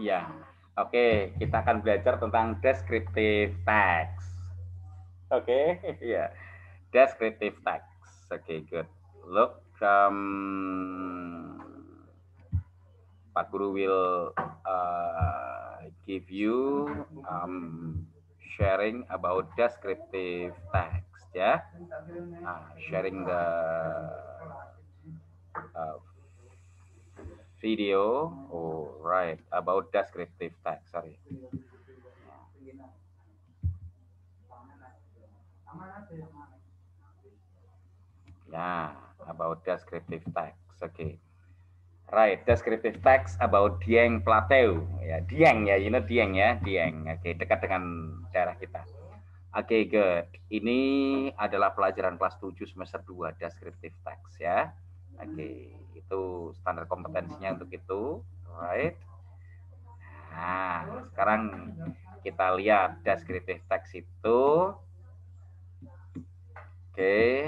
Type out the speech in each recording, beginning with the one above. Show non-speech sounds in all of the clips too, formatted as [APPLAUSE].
Iya. Oke, kita akan belajar tentang descriptive text. Oke. Okay. Iya. Descriptive text. Oke, okay, good. Look, um, Pak Guru will uh, give you um, sharing about descriptive text, ya. Yeah? Uh, sharing the uh, video or right. About descriptive text, sorry. Yeah, about descriptive text. Okay. Right, descriptive text about Dieng Plateau. Ya, Dieng ya, you know Dieng ya, Dieng. Oke, okay, dekat dengan daerah kita. Oke, okay, good. Ini adalah pelajaran kelas 7 semester 2 descriptive text ya. Oke, okay, itu standar kompetensinya untuk itu. Right. Nah, sekarang kita lihat deskriptif teks itu. Oke, okay.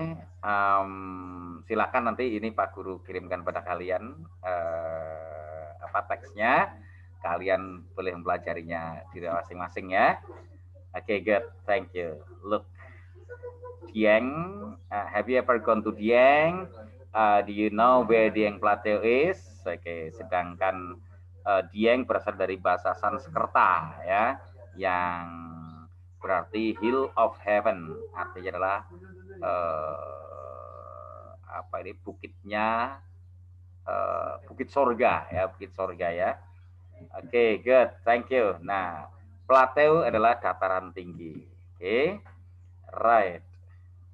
um, silakan nanti ini Pak Guru kirimkan pada kalian uh, apa teksnya. Kalian boleh mempelajarinya di masing-masing ya. Oke, okay, good. Thank you. Look, Dieng. Uh, have you ever gone to Dieng? Uh, do you know where Dieng Plateau is? Oke, sedangkan uh, eh, dieng berasal dari bahasa Sanskerta ya, yang berarti hill of heaven, artinya adalah uh, apa ini bukitnya uh, bukit sorga ya, bukit sorga ya. Oke, okay, good, thank you. Nah, Plateau adalah dataran tinggi. Oke, okay. right.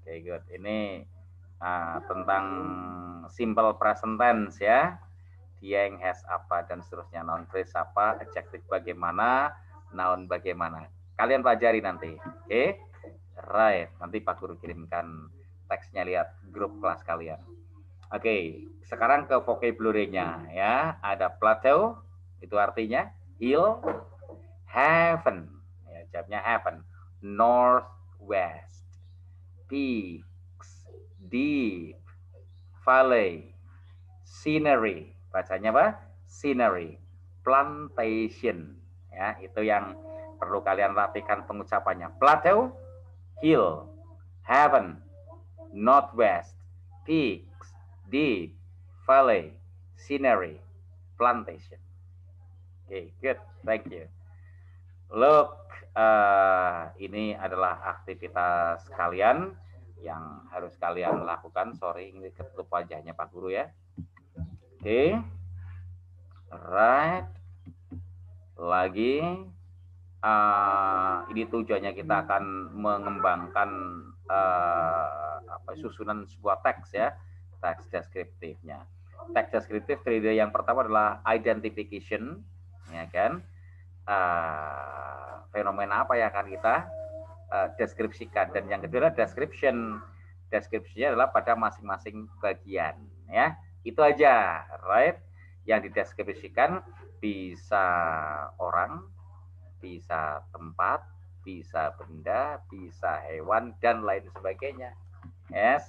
Oke, okay, good. Ini uh, tentang simple present tense ya. Dieng has apa dan seterusnya noun phrase apa adjective bagaimana noun bagaimana kalian pelajari nanti oke okay? right nanti Pak Guru kirimkan teksnya lihat grup kelas kalian oke okay. sekarang ke vocabulary-nya ya ada plateau itu artinya hill heaven ya jawabnya heaven northwest peaks deep valley scenery Bacanya apa? Scenery, plantation. Ya, itu yang perlu kalian rapikan pengucapannya. Plateau, hill, heaven, northwest, peaks, deep, valley, scenery, plantation. Oke, okay, good. Thank you. Look, uh, ini adalah aktivitas kalian yang harus kalian lakukan. Sorry, ini ketutup wajahnya Pak Guru ya. Oke. Right. Lagi uh, ini tujuannya kita akan mengembangkan uh, apa, susunan sebuah teks ya, teks deskriptifnya. Teks deskriptif kriteria yang pertama adalah identification, ya kan? Uh, fenomena apa yang akan kita uh, deskripsikan dan yang kedua adalah description. Deskripsinya adalah pada masing-masing bagian, ya itu aja, right? Yang dideskripsikan bisa orang, bisa tempat, bisa benda, bisa hewan, dan lain sebagainya. Yes?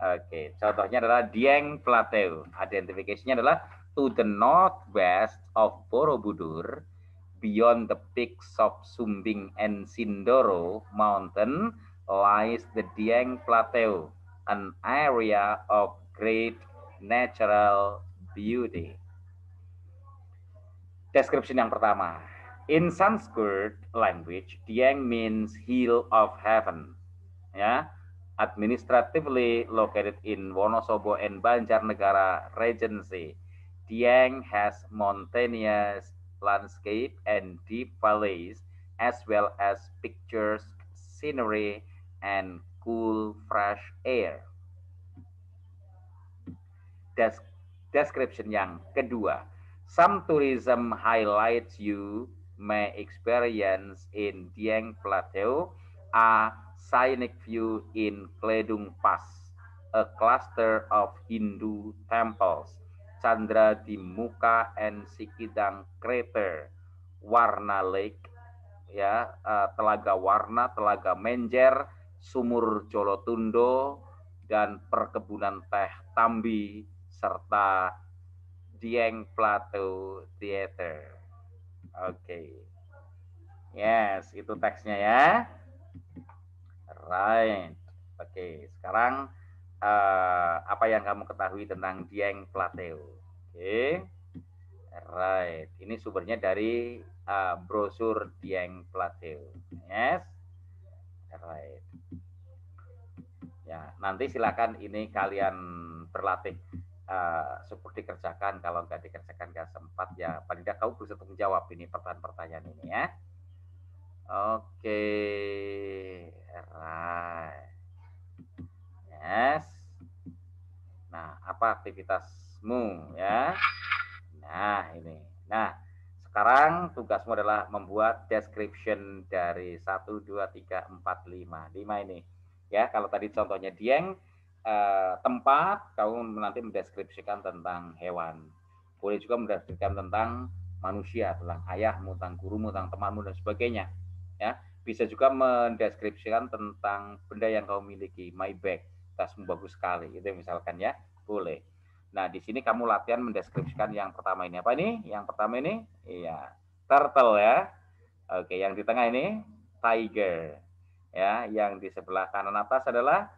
Oke, okay. contohnya adalah Dieng Plateau. Identifikasinya adalah to the northwest of Borobudur, beyond the peaks of Sumbing and Sindoro mountain lies the Dieng Plateau, an area of great natural beauty. Description yang pertama. In Sanskrit language, Dieng means hill of heaven. Ya, administratively located in Wonosobo and Banjarnegara Regency. Dieng has mountainous landscape and deep valleys as well as picturesque scenery and cool fresh air description yang kedua. Some tourism highlights you may experience in Dieng Plateau a scenic view in Kledung Pass, a cluster of Hindu temples, Chandra Dimuka and Sikidang crater, Warna Lake, ya uh, Telaga Warna, Telaga Menjer, Sumur Jolotundo, dan perkebunan teh Tambi serta Dieng Plateau Theater. Oke. Okay. Yes, itu teksnya ya. Right. Oke, okay. sekarang uh, apa yang kamu ketahui tentang Dieng Plateau? Oke. Okay. Right. Ini sumbernya dari uh, brosur Dieng Plateau. Yes. Right. Ya, nanti silakan ini kalian berlatih uh, eh, kerjakan dikerjakan kalau nggak dikerjakan nggak sempat ya paling tidak kau bisa tanggung jawab ini pertanyaan-pertanyaan ini ya oke okay. right yes nah apa aktivitasmu ya nah ini nah sekarang tugasmu adalah membuat description dari satu dua tiga empat lima lima ini. Ya, kalau tadi contohnya Dieng, Eh, tempat, kamu nanti mendeskripsikan tentang hewan. Boleh juga mendeskripsikan tentang manusia, tentang ayahmu, tentang gurumu, tentang temanmu dan sebagainya. Ya, bisa juga mendeskripsikan tentang benda yang kamu miliki, my bag, tasmu bagus sekali, itu misalkan ya, boleh. Nah, di sini kamu latihan mendeskripsikan yang pertama ini apa ini? Yang pertama ini, iya, turtle ya. Oke, yang di tengah ini tiger. Ya, yang di sebelah kanan atas adalah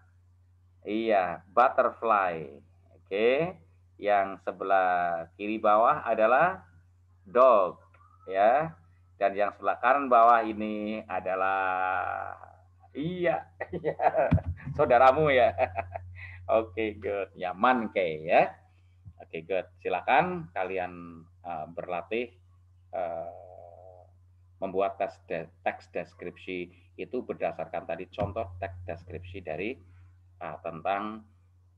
Iya, butterfly. Oke. Yang sebelah kiri bawah adalah dog, ya. Dan yang sebelah kanan bawah ini adalah iya, iya [LAUGHS] Saudaramu ya. [LAUGHS] Oke, okay, good. Nyaman kayak ya. Oke, okay, good. Silakan kalian uh, berlatih uh, membuat teks, teks deskripsi itu berdasarkan tadi contoh teks deskripsi dari uh, tentang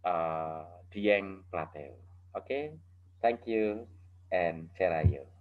uh, Dieng Plateau. Oke, okay? thank you and see you.